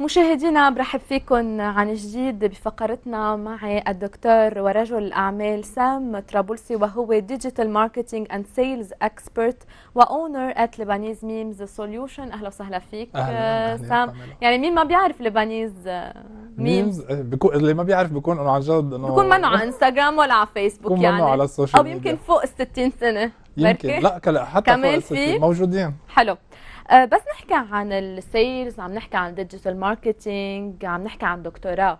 مشاهدينا برحب فيكم عن جديد بفقرتنا مع الدكتور ورجل الاعمال سام طرابلسي وهو ديجيتال ماركتينج اند سيلز اكسبرت واونر ات لبانيز ميمز سوليوشن اهلا وسهلا فيك أهلا آه، سام أهلا. يعني مين ما بيعرف لبانيز آه، ميمز آه، بيكون اللي ما بيعرف بيكون انه عن جد انه بيكون منه على انستغرام ولا على فيسبوك يعني على السوشيال او يمكن فوق ال 60 سنه يمكن لا حتى كمان فوق في موجودين حلو آه، بس نحكي عن السيلز عم نحكي عن ديجيتال ماركتينج عم نحكي عن دكتوراه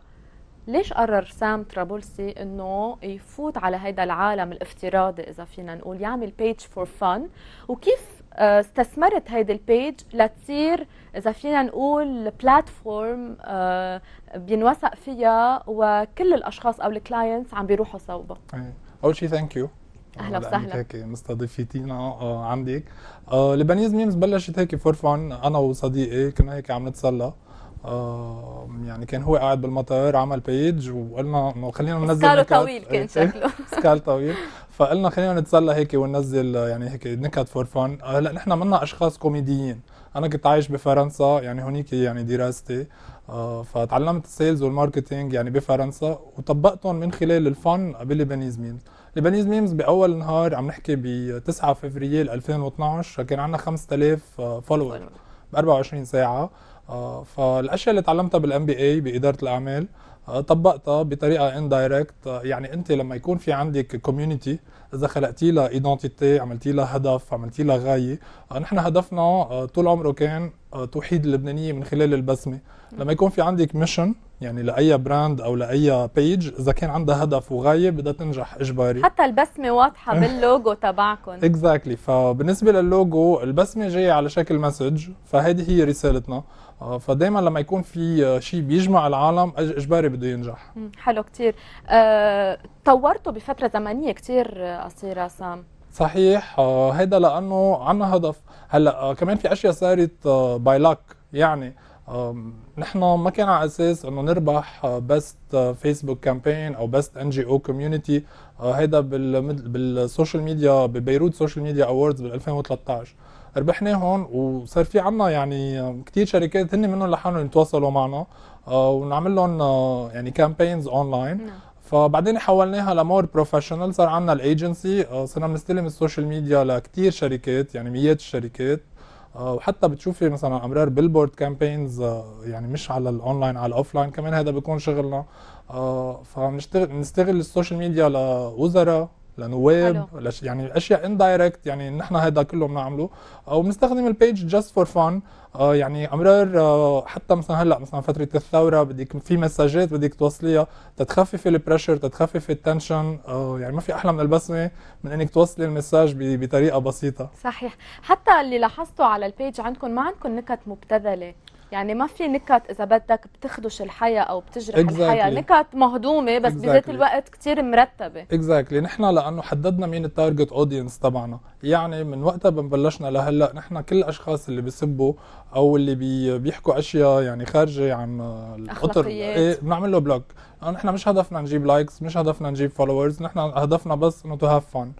ليش قرر سام ترابولسي انه يفوت على هذا العالم الافتراضي اذا فينا نقول يعمل بيج فور فن وكيف آه، استثمرت هيدي البيج لتصير اذا فينا نقول بلاتفورم آه، بينوثق فيها وكل الاشخاص او الكلاينتس عم بيروحوا صوبها اول شيء ثانك يو اهلا وسهلا هيك مستضيفتينا آه، آه، عندك آه، لبنيز ميمز بلشت هيك فور فان انا وصديقي كنا هيك عم نتسلى يعني كان هو قاعد بالمطار عمل بيج وقلنا انه خلينا ننزل سكال طويل كان إيه، إيه، شكله سكال طويل فقلنا خلينا نتسلى هيك وننزل يعني هيك نكت فور فان هلا نحن منا اشخاص كوميديين انا كنت عايش بفرنسا يعني هونيك يعني دراستي فتعلمت السيلز والماركتينج يعني بفرنسا وطبقتهم من خلال الفن بلبنيز ميمز لبنيز ميمز باول نهار عم نحكي ب 9 فبراير 2012 كان عندنا 5000 فولور ب 24 ساعه آه، فالاشياء اللي تعلمتها بالام بي اي باداره الاعمال آه، طبقتها بطريقه اندايركت آه، يعني انت لما يكون في عندك كوميونتي اذا خلقتي لها ايدنتيتي عملتي لها هدف عملتي لها غايه نحن هدفنا طول عمره كان توحيد اللبنانيه من خلال البسمه لما يكون في عندك ميشن يعني لاي براند او لاي بيج اذا كان عندها هدف وغايه بدها تنجح اجباري حتى البسمه واضحه باللوجو تبعكم اكزاكتلي فبالنسبه للوجو البسمه جايه على شكل مسج فهذه هي رسالتنا آه، فدائما لما يكون في آه، شيء بيجمع العالم اجباري بده ينجح حلو كثير أه، طورته بفتره زمنيه كثير آه، قصيره سام صحيح هذا لانه عندنا هدف هلا كمان في اشياء صارت باي لك يعني نحن ما كان على اساس انه نربح بست فيسبوك كامبين او بست ان جي او كوميونتي هيدا بالسوشيال ميديا ببيروت سوشيال ميديا اووردز بال 2013 ربحنا هون وصار في عنا يعني آه، كثير شركات هن منهم لحالهم يتواصلوا معنا آه، ونعمل لهم آه، يعني كامبينز نعم. اونلاين فبعدين حولناها لمور بروفيشنال صار عندنا الايجنسي صرنا بنستلم السوشيال ميديا لكثير شركات يعني مئات الشركات آه، وحتى بتشوفي مثلا امرار بيلبورد كامبينز آه، يعني مش على الاونلاين على الاوفلاين كمان هذا بيكون شغلنا آه، فبنشتغل نستغل السوشيال ميديا لوزراء لنواب لش يعني اشياء اندايركت يعني نحن هذا كله بنعمله او بنستخدم البيج جاست فور فان يعني امرار آه، حتى مثلا هلا مثلا فتره الثوره بدك في مساجات بدك توصليها تتخففي البريشر تتخففي التنشن آه، يعني ما في احلى من البسمه من انك توصلي المساج بطريقه بسيطه صحيح حتى اللي لاحظته على البيج عندكم ما عندكم نكت مبتذله يعني ما في نكت اذا بدك بتخدش الحياه او بتجرح exactly. الحياه نكت مهضومه بس exactly. بذات الوقت كثير مرتبه اكزاكتلي exactly. نحن لانه حددنا مين التارجت اودينس تبعنا يعني من وقتها بنبلشنا لهلا نحن كل الاشخاص اللي بيسبوا او اللي بي بيحكوا اشياء يعني خارجه عن القطر ايه بنعمل له بلوك نحن مش هدفنا نجيب لايكس مش هدفنا نجيب فولورز نحن هدفنا بس انه تو هاف فن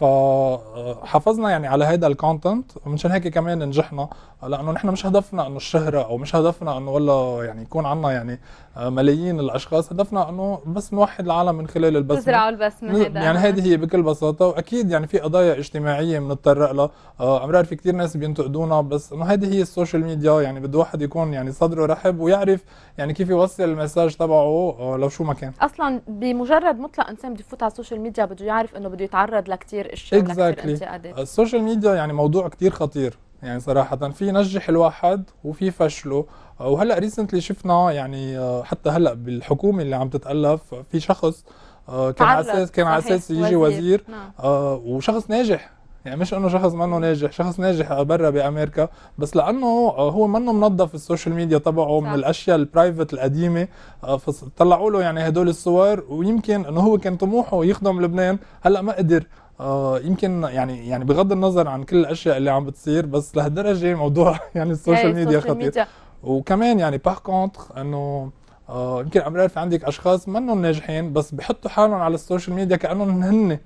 فحافظنا يعني على هذا الكونتنت ومنشان هيك كمان نجحنا لانه نحن مش هدفنا انه الشهره او مش هدفنا انه والله يعني يكون عنا يعني ملايين الاشخاص هدفنا انه بس نوحد العالم من خلال البسمه تزرعوا البسمه هذا يعني هذه هي بكل بساطه واكيد يعني في قضايا اجتماعيه بنتطرق لها آه، امرار في كثير ناس بينتقدونا بس انه هذه هي السوشيال ميديا يعني بده واحد يكون يعني صدره رحب ويعرف يعني كيف يوصل المساج تبعه آه، لو شو ما كان اصلا بمجرد مطلق انسان بده يفوت على السوشيال ميديا بده يعرف انه بده يتعرض لكثير كثير اشياء exactly. انتقادات السوشيال ميديا يعني موضوع كثير خطير يعني صراحة في نجح الواحد وفي فشله وهلا ريسنتلي شفنا يعني آه، حتى هلا بالحكومة اللي عم تتألف في شخص آه، كان على اساس كان على اساس يجي وزير, وزير نعم. آه، وشخص ناجح يعني مش انه شخص منه ناجح شخص ناجح برا بامريكا بس لانه هو منه منظف السوشيال ميديا تبعه من الاشياء البرايفت القديمه فطلعوا له يعني هدول الصور ويمكن انه هو كان طموحه يخدم لبنان هلا ما قدر آه، يمكن يعني يعني بغض النظر عن كل الاشياء اللي عم بتصير بس لهالدرجه موضوع يعني إيه، السوشيال ميديا خطير وكمان يعني باغ كونتر انه آه، يمكن عم في عندك اشخاص منهم ناجحين بس بحطوا حالهم على السوشيال ميديا كانهم هن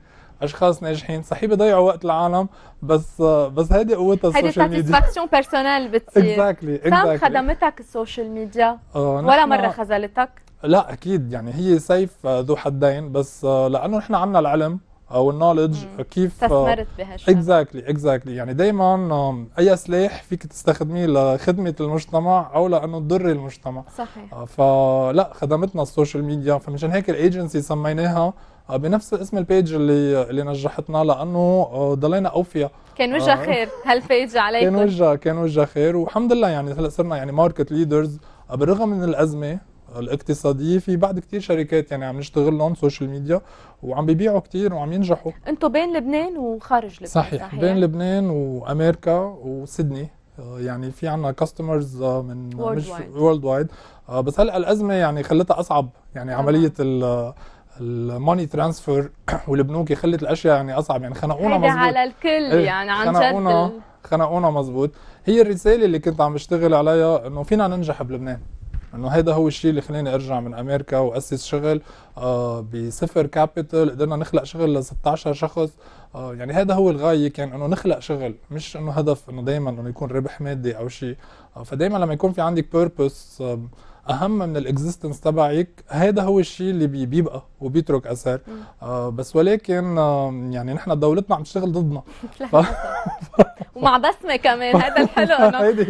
اشخاص ناجحين صحيح بضيعوا وقت العالم بس آه، بس هيدي قوتها السوشيال ميديا هيدي ساتيسفاكسيون بيرسونيل بتصير اكزاكتلي exactly, exactly. خدمتك السوشيال ميديا ولا مره خذلتك لا اكيد يعني هي سيف ذو حدين بس لانه نحن عندنا العلم او النولج كيف استثمرت بهالشيء اكزاكتلي اكزاكتلي يعني دائما اي سلاح فيك تستخدميه لخدمه المجتمع او لانه تضري المجتمع صحيح آه، فلا خدمتنا السوشيال ميديا فمشان هيك الايجنسي سميناها آه، بنفس اسم البيج اللي اللي نجحتنا لانه آه، ضلينا اوفياء كان وجه خير هالبيج عليكم كان وجه كان وجه خير والحمد لله يعني هلا صرنا يعني ماركت ليدرز بالرغم من الازمه الاقتصاديه في بعد كثير شركات يعني عم نشتغل لهم سوشيال ميديا وعم بيبيعوا كثير وعم ينجحوا انتم بين لبنان وخارج لبنان صحيح, صحيح. بين لبنان وامريكا وسيدني آه، يعني في عنا كاستمرز آه، من وورلد وايد آه، بس هلا الازمه يعني خلتها اصعب يعني عمليه ال الماني ترانسفير والبنوك خلت الاشياء يعني اصعب يعني خنقونا مزبوط على الكل إيه، يعني عن خنقونا جد خنقونا مزبوط هي الرساله اللي كنت عم بشتغل عليها انه فينا ننجح بلبنان انه هذا هو الشيء اللي خلاني ارجع من امريكا واسس شغل آه بصفر كابيتال قدرنا نخلق شغل ل 16 شخص آه يعني هذا هو الغايه كان انه نخلق شغل مش انه هدف انه دائما انه يكون ربح مادي او شيء آه فدائما لما يكون في عندك بيربس آه اهم من الاكزيستنس تبعك هذا هو الشيء اللي بيبقى وبيترك اثر آه بس ولكن آه يعني نحن دولتنا عم تشتغل ضدنا ف... ومع بسمه كمان هذا الحلو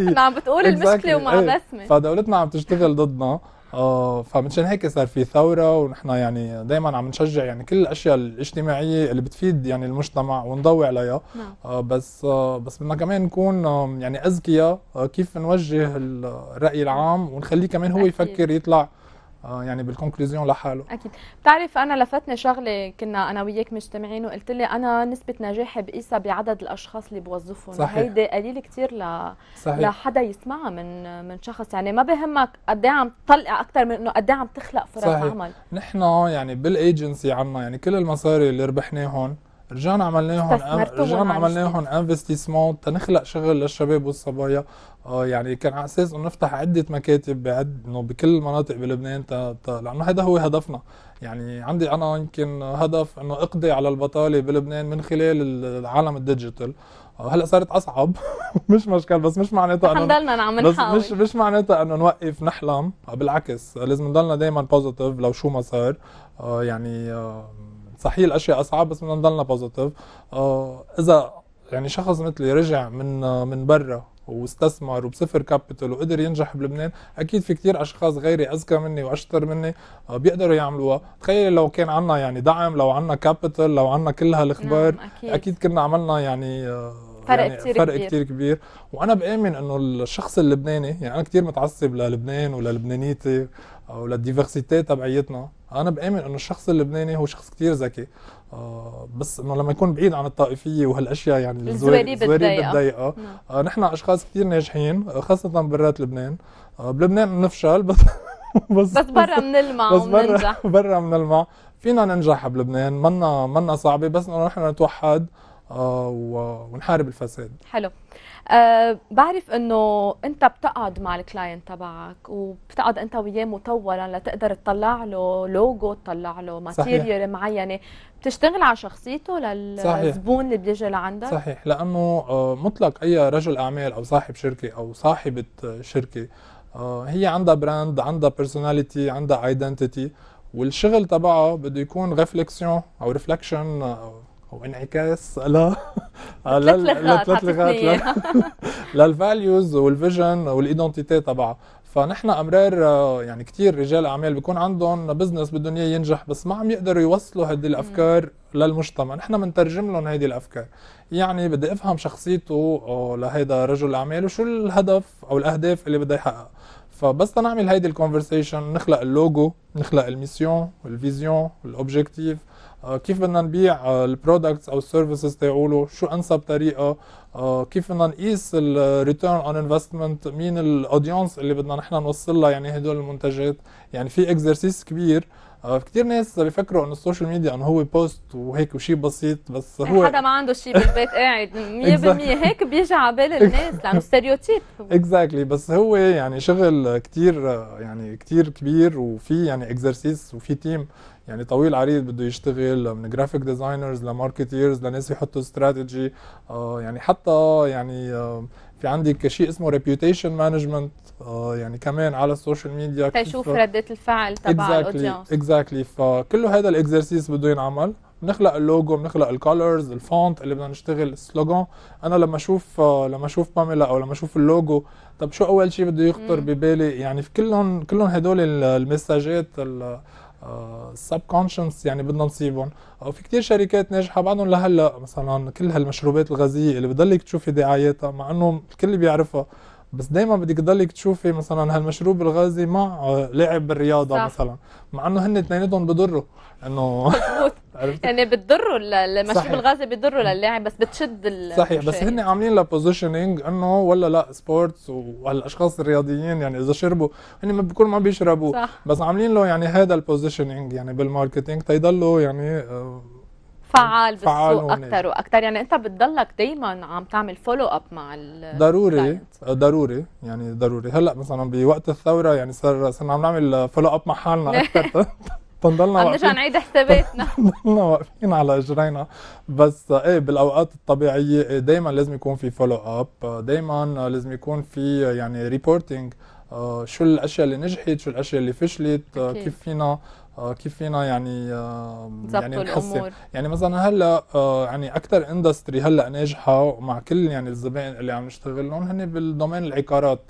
انه عم بتقول المشكله ومع إيه. بسمه فدولتنا عم تشتغل ضدنا آه، فمنشان هيك صار في ثوره ونحن يعني دائما عم نشجع يعني كل الاشياء الاجتماعيه اللي بتفيد يعني المجتمع ونضوي عليها نعم. آه، بس آه، بس بدنا كمان نكون يعني اذكياء كيف نوجه الراي العام ونخليه كمان هو يفكر يطلع آه، يعني بالكونكلوزيون لحاله اكيد بتعرف انا لفتني شغله كنا انا وياك مجتمعين وقلت لي انا نسبه نجاحي بقيسها بعدد الاشخاص اللي بوظفهم صحيح هيدي قليل كثير ل صحيح. لحدا يسمعها من من شخص يعني ما بهمك قد ايه عم تطلع اكثر من انه قد ايه عم تخلق فرص صحيح. عمل نحن يعني بالايجنسي عنا يعني كل المصاري اللي ربحناهم رجعنا عملناهم رجعنا عملناهم انفستيسمون تنخلق شغل للشباب والصبايا آه يعني كان على اساس انه نفتح عده مكاتب بعد انه بكل المناطق بلبنان لانه هذا هو هدفنا يعني عندي انا يمكن هدف انه اقضي على البطاله بلبنان من خلال العالم الديجيتال آه، هلا صارت اصعب مش مشكل بس مش معناتها انه نضلنا عم نحاول مش مش معناتها انه نوقف نحلم آه، بالعكس آه، لازم نضلنا دائما بوزيتيف لو شو ما صار يعني صحيح الاشياء اصعب بس بدنا نضلنا بوزيتيف آه، اذا يعني شخص مثلي رجع من آه، من برا واستثمر وبصفر كابيتال وقدر ينجح بلبنان اكيد في كثير اشخاص غيري اذكى مني واشطر مني آه، بيقدروا يعملوها تخيل لو كان عنا يعني دعم لو عنا كابيتال لو عنا كل هالاخبار نعم أكيد. اكيد كنا عملنا يعني فرق يعني كتير فرق كبير. كتير كبير وانا بامن انه الشخص اللبناني يعني انا كثير متعصب للبنان وللبنانيتي للديفرسيتي تبعيتنا انا بامن انه الشخص اللبناني هو شخص كثير ذكي آه، بس انه لما يكون بعيد عن الطائفيه وهالاشياء يعني الزواريب الضيقه آه، نعم. نحن اشخاص كثير ناجحين آه، خاصه برات لبنان بلبنان بنفشل بس بس بس برا بنلمع وبننجح برا بنلمع فينا ننجح بلبنان منا منا صعبه بس انه نحن نتوحد آه، ونحارب الفساد حلو أه بعرف انه انت بتقعد مع الكلاينت تبعك وبتقعد انت وياه مطولا لتقدر تطلع له لوجو تطلع له ماتيريال معينه بتشتغل على شخصيته للزبون اللي بيجي لعندك صحيح لانه آه، مطلق اي رجل اعمال او صاحب شركه او صاحبه آه، شركه هي عندها براند عندها بيرسوناليتي عندها ايدنتيتي والشغل تبعها بده يكون ريفليكسيون او ريفلكشن او انعكاس لا لثلاث لغات للفاليوز والفيجن والايدنتيتي تبعها فنحن امرار آه، يعني كثير رجال اعمال بيكون عندهم بزنس بدهم اياه ينجح بس ما عم يقدروا يوصلوا هذه الافكار للمجتمع نحن بنترجم لهم هذه الافكار يعني بدي افهم شخصيته آه، لهيدا رجل الاعمال وشو الهدف او الاهداف اللي بده يحققها فبس تنعمل هيدي الكونفرسيشن نخلق اللوجو نخلق الميسيون والفيزيون الاوبجيكتيف، آه، كيف بدنا نبيع آه، البرودكتس او السيرفيسز تاعوله شو انسب طريقه آه، كيف بدنا نقيس الريتيرن اون انفستمنت مين الاودينس اللي بدنا نحن نوصل لها يعني هدول المنتجات يعني في اكزرسيس كبير آه، كثير ناس بيفكروا انه السوشيال ميديا انه هو بوست وهيك وشيء بسيط بس هو حدا ما عنده شيء بالبيت قاعد 100% هيك بيجي على بال الناس لانه ستيريوتيب اكزاكتلي بس هو يعني شغل كثير يعني كثير كبير وفي يعني اكزرسيس وفي تيم يعني طويل عريض بده يشتغل من جرافيك ديزاينرز لماركتيرز لناس يحطوا استراتيجي آه، يعني حتى يعني آه، في عندك شيء اسمه ريبيوتيشن مانجمنت آه، يعني كمان على السوشيال ميديا تشوف رده الفعل تبع الاودينس اكزاكتلي exactly. فكل هذا الاكزرسيس بده ينعمل بنخلق اللوجو بنخلق الكولرز الفونت اللي بدنا نشتغل السلوجان انا لما اشوف آه، لما اشوف باميلا او لما اشوف اللوجو طب شو اول شيء بده يخطر ببالي يعني في كلهم كلهم هدول المساجات سب كونشنس يعني بدنا نصيبهم او في كتير شركات ناجحه بعدهم لهلا مثلا كل هالمشروبات الغازيه اللي بضلك تشوفي دعاياتها مع انه الكل بيعرفها بس دايما بدك تضلك تشوفي مثلا هالمشروب الغازي مع لاعب بالرياضه صح. مثلا مع انه هن اثنيناتهم بضروا انه يعني بتضروا المشروب الغازي بضروا للاعب بس بتشد صحيح بس هن عاملين لها بوزيشننج انه ولا لا سبورتس والاشخاص الرياضيين يعني اذا شربوا هن ما بيكونوا ما بيشربوا صح. بس عاملين له يعني هذا البوزيشننج يعني بالماركتينج تيضلوا يعني آه، فعال بالسوق اكثر واكثر يعني انت بتضلك دائما عم تعمل فولو اب مع ضروري ضروري يعني ضروري هلا مثلا بوقت الثوره يعني صار صرنا عم نعمل فولو اب مع حالنا اكثر تنضلنا عم نرجع نعيد حساباتنا تنضلنا واقفين على اجرينا بس ايه بالاوقات الطبيعيه إيه، دائما لازم يكون في فولو اب دائما لازم يكون في يعني ريبورتينج آه، شو الاشياء اللي نجحت شو الاشياء اللي فشلت آه، كيف فينا آه، كيف فينا يعني آه، يعني نحسن يعني مثلا هلا آه، يعني اكثر اندستري هلا ناجحه مع كل يعني الزبائن اللي عم نشتغل لهم هن بالدومين العقارات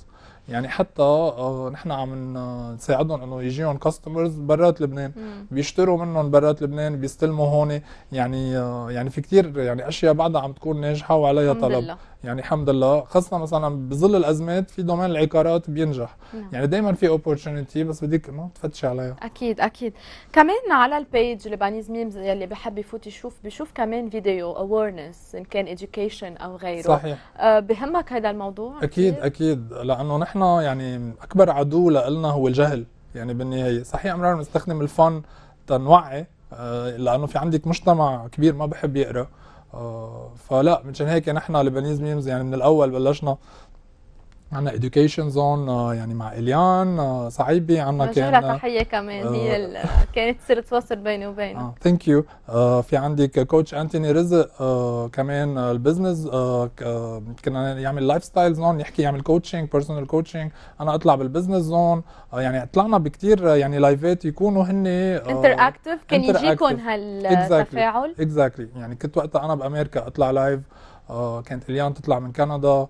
يعني حتى نحن عم نساعدهم انه يجيهم كاستمرز برات لبنان مم. بيشتروا منهم برات لبنان بيستلموا هون يعني يعني في كثير يعني اشياء بعدها عم تكون ناجحه وعليها طلب الله. يعني الحمد لله خاصه مثلا بظل الازمات في دومين العقارات بينجح نعم. يعني دائما في اوبورتونيتي بس بدك ما تفتشي عليها اكيد اكيد كمان على البيج لبنانيز ميمز يلي بحب يفوت يشوف بشوف كمان فيديو اويرنس ان كان education او غيره صحيح أه بهمك هذا الموضوع اكيد كيف؟ اكيد لانه نحن يعني اكبر عدو لنا هو الجهل يعني بالنهايه صحيح امرار بنستخدم الفن تنوعي آه، لانه في عندك مجتمع كبير ما بحب يقرا آه، فلا منشان هيك نحن ميمز يعني من الاول بلشنا عنا education زون آه، يعني مع اليان آه، صعيبي عنا كان لها تحيه كمان آه هي كانت صرت تواصل بيني وبينك ثانك آه، يو في عندك كوتش انتوني رزق آه كمان البزنس آه كنا يعمل لايف ستايل زون يحكي يعمل كوتشنج بيرسونال كوتشنج انا اطلع بالبزنس زون يعني طلعنا بكثير يعني لايفات يكونوا هن انتر اكتف كان يجيكم هالتفاعل اكزاكتلي exactly. يعني كنت وقتها انا بامريكا اطلع لايف كانت اليان تطلع من كندا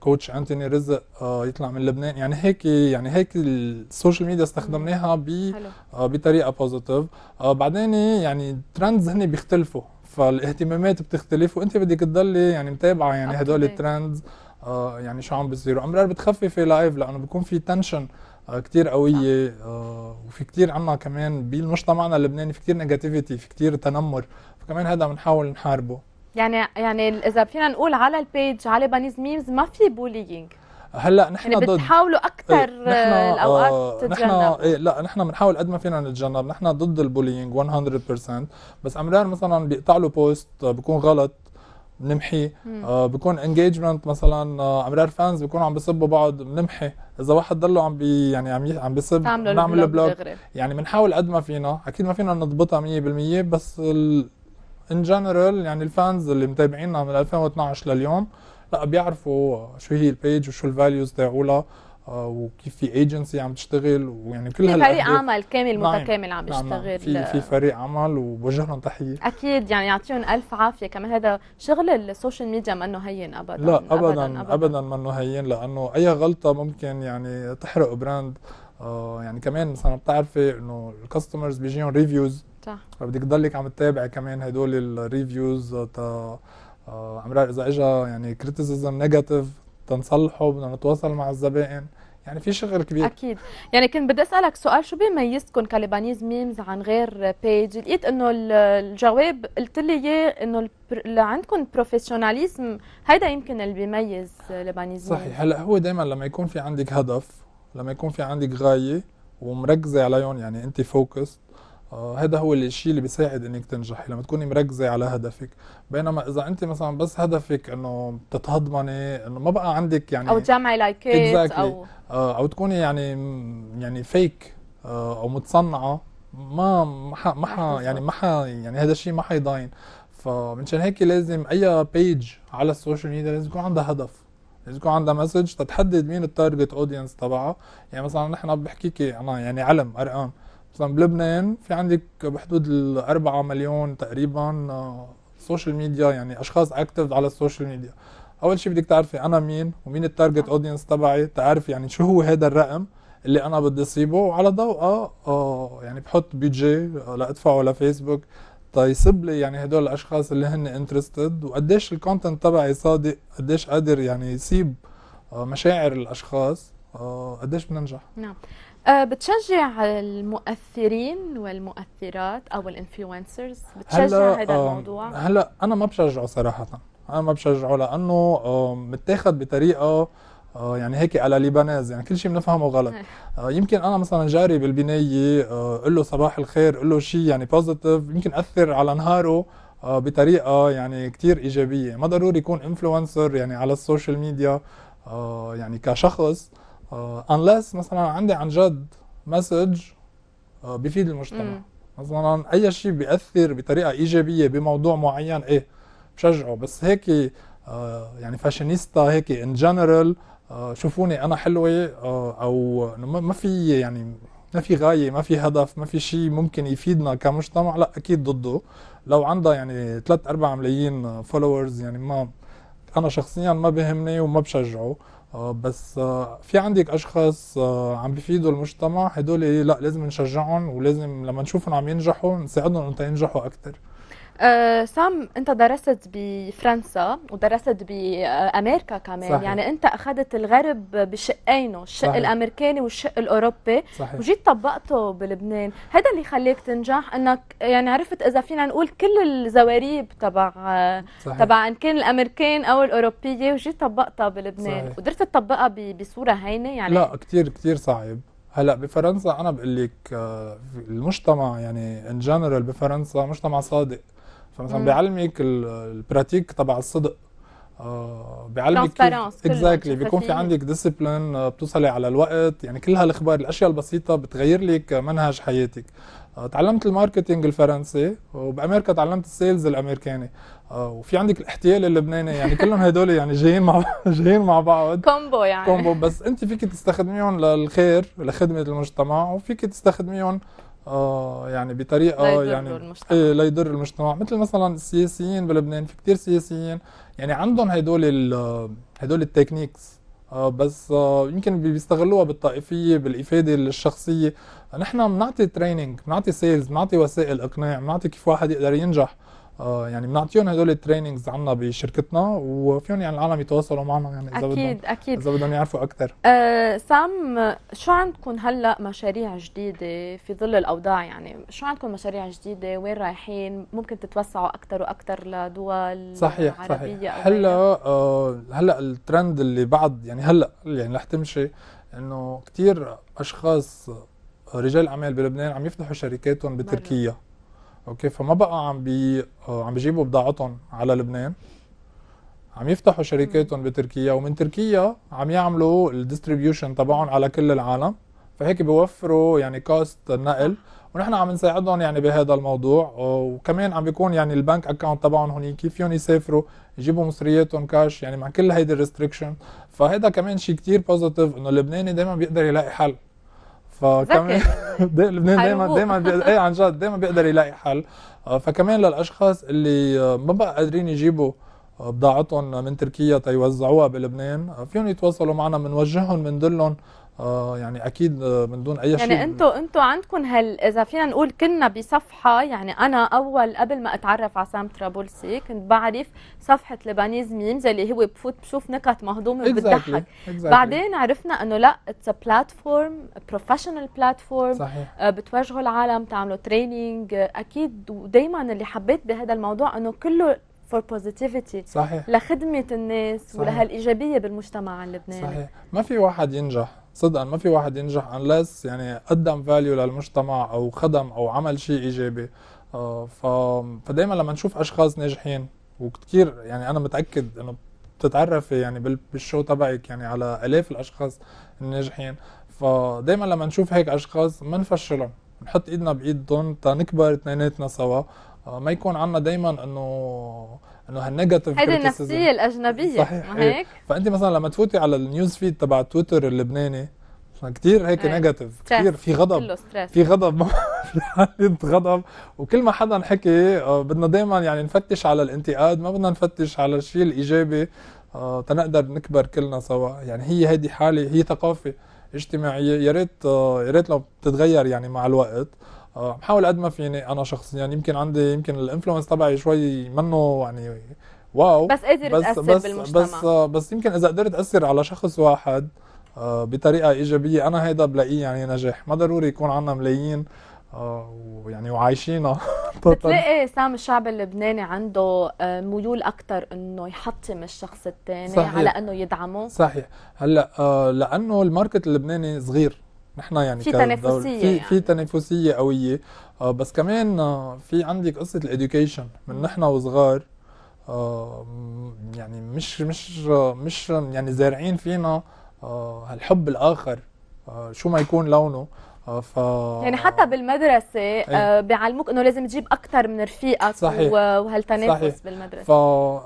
كوتش انتوني رزق آه، يطلع من لبنان يعني هيك يعني هيك السوشيال ميديا استخدمناها ب آه، بطريقه بوزيتيف آه، بعدين يعني الترندز هن بيختلفوا فالاهتمامات بتختلف وانت بدك تضلي يعني متابعه يعني هدول الترندز يعني شو عم بيصيروا امرار بتخففي لايف لانه بيكون في تنشن كتير قوية وفي كتير عنا كمان بمجتمعنا اللبناني في كتير نيجاتيفيتي في كتير تنمر فكمان هذا بنحاول نحاربه يعني يعني اذا فينا نقول على البيج على بانيز ميمز ما في بولينج هلا نحن يعني ضد بتحاولوا اكثر إيه، نحن الاوقات آه، تتجنبوا نحن إيه لا نحن بنحاول قد ما فينا نتجنب نحن ضد البولينج 100% بس امرار مثلا بيقطع له بوست آه، بكون غلط بنمحي آه بكون انجيجمنت مثلا آه امرار فانز بيكونوا عم بيسبوا بعض بنمحي اذا واحد ضله عم بي يعني عم عم بيسب بنعمل له بلوك يعني بنحاول قد ما فينا اكيد ما فينا نضبطها 100% بس ال... ان جنرال يعني الفانز اللي متابعينا من 2012 لليوم لا بيعرفوا شو هي البيج وشو الفاليوز تاعولها آه، وكيف في ايجنسي عم تشتغل ويعني كل في فريق عمل كامل نعم، متكامل عم نعم، نعم. بيشتغل في في فريق عمل وبوجه لهم تحيه اكيد يعني يعطيهم الف عافيه كمان هذا شغل السوشيال ميديا منه هين ابدا لا ابدا ابدا, أبداً منه هين لانه اي غلطه ممكن يعني تحرق براند آه، يعني كمان مثلا بتعرفي انه الكاستمرز بيجيهم ريفيوز صح فبدك تضلك عم تتابعي كمان هدول الريفيوز تا آه، عمرها اذا اجى يعني كريتيزم نيجاتيف تنصلحه بدنا نتواصل مع الزبائن يعني في شغل كبير اكيد يعني كنت بدي اسالك سؤال شو بيميزكم كاليبانيز ميمز عن غير بيج لقيت انه الجواب قلت لي اياه انه اللي عندكم بروفيشناليزم هيدا يمكن اللي بيميز لبانيز صحيح هلا هو دائما لما يكون في عندك هدف لما يكون في عندك غايه ومركزه عليهم يعني انت فوكس آه، هذا هو الشيء اللي بيساعد انك تنجحي لما تكوني مركزه على هدفك بينما اذا انت مثلا بس هدفك انه تتهضمني انه ما بقى عندك يعني او تجمعي لايكات exactly. او آه، او تكوني يعني يعني فيك آه، او متصنعه ما ما يعني ما يعني هذا الشيء ما حيضاين فمنشان هيك لازم اي بيج على السوشيال ميديا لازم يكون عندها هدف لازم يكون عندها مسج تتحدد مين التارجت اودينس تبعها يعني مثلا نحن بحكيكي انا يعني علم ارقام مثلا بلبنان في عندك بحدود ال 4 مليون تقريبا سوشيال آه، ميديا يعني اشخاص اكتف على السوشيال ميديا اول شيء بدك تعرفي انا مين ومين التارجت اودينس تبعي تعرفي يعني شو هو هذا الرقم اللي انا بدي اصيبه وعلى ضوء آه, آه، يعني بحط بيجي آه، لادفعه لفيسبوك طيب لي يعني هدول الاشخاص اللي هن انترستد وقديش الكونتنت تبعي صادق قديش قادر يعني يسيب مشاعر الاشخاص قديش بننجح نعم أه، بتشجع المؤثرين والمؤثرات او الانفلونسرز بتشجع هذا الموضوع هلا انا ما بشجعه صراحه انا ما بشجعه لانه متاخد بطريقه آه، يعني هيك على ليبانيز يعني كل شيء بنفهمه غلط آه، يمكن انا مثلا جاري بالبنايه قل له صباح الخير قل له شيء يعني بوزيتيف يمكن اثر على نهاره بطريقه يعني كثير ايجابيه ما ضروري يكون انفلونسر يعني على السوشيال ميديا يعني كشخص آه، unless مثلا عندي عن جد مسج آه، بفيد المجتمع مثلا اي شيء بياثر بطريقه ايجابيه بموضوع معين ايه بشجعه بس هيك آه، يعني فاشينيستا هيك ان جنرال شوفوني انا حلوه او ما في يعني ما في غايه ما في هدف ما في شيء ممكن يفيدنا كمجتمع لا اكيد ضده لو عندها يعني 3 4 ملايين فولورز يعني ما انا شخصيا ما بهمني وما بشجعه آه، بس آه، في عندك اشخاص آه، عم بيفيدوا المجتمع هدول لا لازم نشجعهم ولازم لما نشوفهم عم ينجحوا نساعدهم انت ينجحوا اكثر أه، سام انت درست بفرنسا ودرست بامريكا كمان صحيح. يعني انت اخذت الغرب بشقينه الشق صحيح. الامريكاني والشق الاوروبي صحيح. وجيت طبقته بلبنان هذا اللي خليك تنجح انك يعني عرفت اذا فينا نقول كل الزواريب تبع تبع ان كان الامريكان او الاوروبيه وجيت طبقتها بلبنان صحيح. قدرت تطبقها بصوره هينه يعني لا كثير كثير صعب هلا بفرنسا انا بقول لك آه، المجتمع يعني ان جنرال بفرنسا مجتمع صادق فمثلا بيعلمك البراتيك تبع الصدق آه بيعلمك اكزاكتلي بيكون في عندك ديسيبلين آه، بتوصلي على الوقت يعني كل هالاخبار الاشياء البسيطه بتغير لك آه، منهج حياتك آه تعلمت الماركتينج الفرنسي وبامريكا تعلمت السيلز الامريكاني آه وفي عندك الاحتيال اللبناني يعني كلهم هدول يعني جايين مع جايين مع بعض كومبو يعني كومبو بس انت فيك تستخدميهم للخير لخدمه المجتمع وفيك تستخدميهم آه، يعني بطريقه لا يعني المجتمع. إيه لا يضر المجتمع مثل مثلا السياسيين بلبنان في كثير سياسيين يعني عندهم هدول هدول التكنيكس آه بس آه يمكن بيستغلوها بالطائفيه بالافاده الشخصيه نحن بنعطي تريننج بنعطي سيلز بنعطي وسائل اقناع بنعطي كيف واحد يقدر ينجح آه، يعني بنعطيهم هدول التريننجز عنا بشركتنا وفيهم يعني العالم يتواصلوا معنا يعني اذا اكيد بدهم اكيد اذا بدهم يعرفوا اكثر أه سام شو عندكم هلا مشاريع جديده في ظل الاوضاع يعني شو عندكم مشاريع جديده وين رايحين ممكن تتوسعوا اكثر واكثر لدول صحيح عربيه صحيح. هلا آه هلا الترند اللي بعد يعني هلا يعني رح تمشي انه كثير اشخاص رجال اعمال بلبنان عم يفتحوا شركاتهم بتركيا اوكي فما بقى عم بي آه، عم بيجيبوا بضاعتهم على لبنان عم يفتحوا شركاتهم بتركيا ومن تركيا عم يعملوا الديستريبيوشن تبعهم على كل العالم فهيك بيوفروا يعني كوست النقل ونحن عم نساعدهم يعني بهذا الموضوع آه، وكمان عم بيكون يعني البنك اكاونت تبعهم هونيك فيهم يسافروا يجيبوا مصرياتهم كاش يعني مع كل هيدي الريستريكشن فهذا كمان شيء كتير بوزيتيف انه اللبناني دائما بيقدر يلاقي حل فكمان لبنان دايما دايما ايه عن جد دايما بيقدر يلاقي حل آه، فكمان للاشخاص اللي آه، ما بقى قادرين يجيبوا آه، بضاعتهم من تركيا تيوزعوها بلبنان فيهم يتواصلوا معنا بنوجههم بندلهم آه يعني اكيد آه، من دون اي يعني شيء يعني انتوا انتوا عندكم هال اذا فينا نقول كنا بصفحه يعني انا اول قبل ما اتعرف على سام ترابولسي كنت بعرف صفحه لبانيز ميمز اللي هو بفوت بشوف نكت مهضومه exactly. بتضحك exactly. بعدين عرفنا انه لا اتس بلاتفورم بروفيشنال بلاتفورم صحيح آه، العالم تعملوا تريننج آه، اكيد ودائما اللي حبيت بهذا الموضوع انه كله فور بوزيتيفيتي صحيح لخدمه الناس صحيح. ولهالايجابيه بالمجتمع اللبناني صحيح ما في واحد ينجح صدقا ما في واحد ينجح انلس يعني قدم فاليو للمجتمع او خدم او عمل شيء ايجابي آه، ف... فدائما لما نشوف اشخاص ناجحين وكثير يعني انا متاكد انه بتتعرفي يعني بالشو تبعك يعني على الاف الاشخاص الناجحين فدائما لما نشوف هيك اشخاص ما نفشلهم نحط ايدنا بايدهم تنكبر اثنيناتنا سوا آه، ما يكون عندنا دائما انه انه هالنيجاتيف هيدي النفسيه الاجنبيه صحيح ما إيه. هيك؟ فانت مثلا لما تفوتي على النيوز فيد تبع تويتر اللبناني كثير هيك إيه. نيجاتيف كثير في غضب في غضب في حاله غضب وكل ما حدا حكي آه، بدنا دائما يعني نفتش على الانتقاد ما بدنا نفتش على الشيء الايجابي آه، تنقدر نكبر كلنا سوا يعني هي هيدي حاله هي ثقافه اجتماعيه يا ريت يا ريت لو بتتغير يعني مع الوقت عم آه، بحاول قد ما فيني يعني انا شخصيا يعني يمكن عندي يمكن الانفلونس تبعي شوي منه يعني واو بس قدرت بس بس, بالمجتمع. بس آه، بس يمكن اذا قدرت اثر على شخص واحد آه، بطريقه ايجابيه انا هيدا بلاقيه يعني نجاح ما ضروري يكون عندنا ملايين ويعني وعايشينا بتلاقي سام الشعب اللبناني عنده ميول اكثر انه يحطم الشخص الثاني على انه يدعمه صحيح هلا لانه الماركت اللبناني صغير نحن يعني في تنافسيه في, يعني. في تنافسيه قويه آه، بس كمان آه، في عندك قصه الاديوكيشن من نحن وصغار آه، يعني مش مش مش يعني زارعين فينا هالحب الاخر شو ما يكون لونه ف يعني حتى بالمدرسه أيه. بيعلموك انه لازم تجيب اكثر من رفيقك صحيح. وهالتنافس صحيح. بالمدرسه ف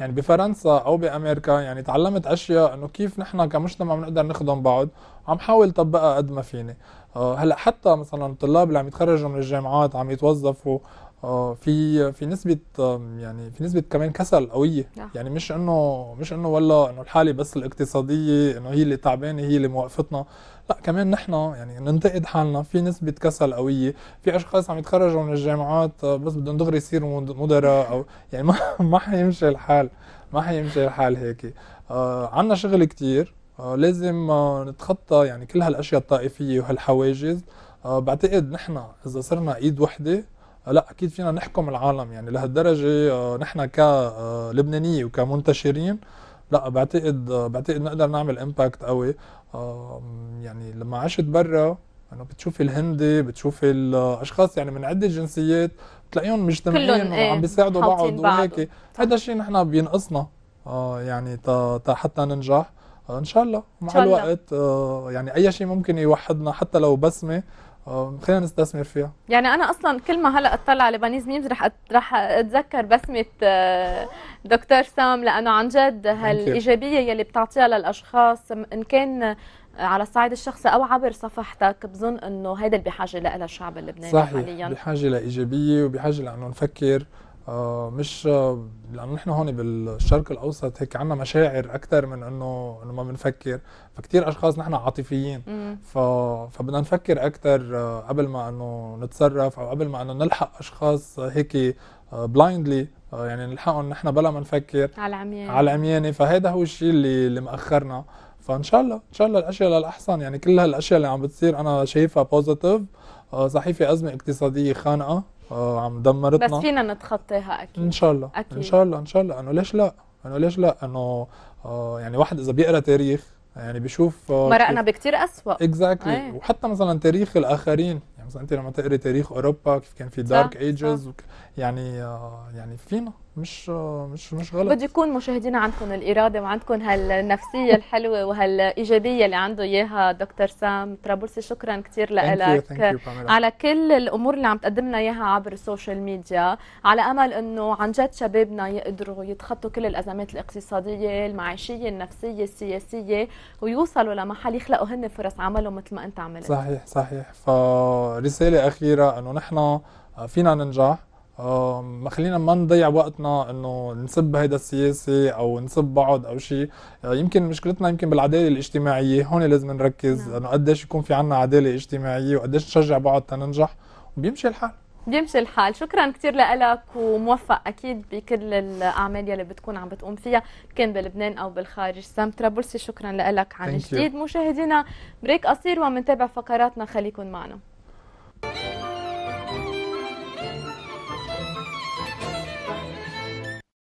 يعني بفرنسا او بامريكا يعني تعلمت اشياء انه كيف نحن كمجتمع بنقدر نخدم بعض عم حاول طبقها قد ما فيني آه، هلا حتى مثلا الطلاب اللي عم يتخرجوا من الجامعات عم يتوظفوا آه، في في نسبة يعني في نسبة كمان كسل قوية نعم. يعني مش انه مش انه والله انه الحالة بس الاقتصادية انه هي اللي تعبانة هي اللي موقفتنا لا كمان نحن يعني ننتقد حالنا في نسبة كسل قوية في اشخاص عم يتخرجوا من الجامعات آه، بس بدهم دغري يصيروا مدراء او يعني ما ما حيمشي الحال ما حيمشي الحال هيك عندنا عنا شغل كتير آه، لازم آه، نتخطى يعني كل هالاشياء الطائفيه وهالحواجز آه، بعتقد نحن اذا صرنا ايد وحده لا اكيد فينا نحكم العالم يعني لهالدرجه نحن كلبنانيه وكمنتشرين لا بعتقد بعتقد نقدر نعمل امباكت قوي يعني لما عشت برا انه بتشوفي الهندي بتشوفي الاشخاص يعني من عده جنسيات بتلاقيهم مجتمعين ايه عم بيساعدوا بعض وهيك هذا الشيء نحن بينقصنا يعني حتى ننجح آه، ان شاء الله مع شاء الله. الوقت آه، يعني اي شيء ممكن يوحدنا حتى لو بسمه آه، خلينا نستثمر فيها يعني انا اصلا كل ما هلا اطلع على بانيز ميمز رح رح اتذكر بسمه دكتور سام لانه عن جد هالايجابيه يلي بتعطيها للاشخاص ان كان على الصعيد الشخصي او عبر صفحتك بظن انه هيدا اللي بحاجه لها الشعب اللبناني حاليا صحيح بحاجه لايجابيه وبحاجه لانه نفكر آه، مش لانه نحن هون بالشرق الاوسط هيك عندنا مشاعر اكثر من انه انه ما بنفكر فكتير اشخاص نحن عاطفيين ف... فبدنا نفكر اكثر آه، قبل ما انه نتصرف او قبل ما انه نلحق اشخاص هيك بلايندلي آه، يعني نلحقهم نحن بلا ما نفكر على العميانه على العميانه فهذا هو الشيء اللي اللي مأخرنا فان شاء الله ان شاء الله الاشياء للاحسن يعني كل هالاشياء اللي عم بتصير انا شايفها بوزيتيف صحيفه ازمه اقتصاديه خانقه اه عم دمرتنا بس فينا نتخطاها اكيد ان شاء الله أكيد. ان شاء الله ان شاء الله انه ليش لا انه ليش لا انه آه، يعني واحد اذا بيقرا تاريخ يعني بيشوف آه، مرقنا بكثير اسوء اكزاكتلي exactly. أيه. وحتى مثلا تاريخ الاخرين يعني مثلا انت لما تقري تاريخ اوروبا كيف كان في دارك ايجز يعني آه يعني فينا مش مش مش غلط بده يكون مشاهدينا عندكم الاراده وعندكم هالنفسيه الحلوه وهالايجابيه اللي عنده اياها دكتور سام طرابلسي شكرا كثير لك على كل الامور اللي عم تقدم لنا اياها عبر السوشيال ميديا على امل انه عن جد شبابنا يقدروا يتخطوا كل الازمات الاقتصاديه المعيشيه النفسيه السياسيه ويوصلوا لمحل يخلقوا هن فرص عملهم مثل ما انت عملت صحيح صحيح فرساله اخيره انه نحن فينا ننجح ما خلينا ما نضيع وقتنا انه نسب هيدا السياسي او نسب بعض او شيء يعني يمكن مشكلتنا يمكن بالعداله الاجتماعيه هون لازم نركز نعم. انه قديش يكون في عنا عداله اجتماعيه وقديش نشجع بعض تننجح وبيمشي الحال بيمشي الحال شكرا كثير لك وموفق اكيد بكل الاعمال يلي بتكون عم بتقوم فيها كان بلبنان او بالخارج سام ترابلسي شكرا لك عن جديد مشاهدينا بريك قصير ومنتابع فقراتنا خليكن معنا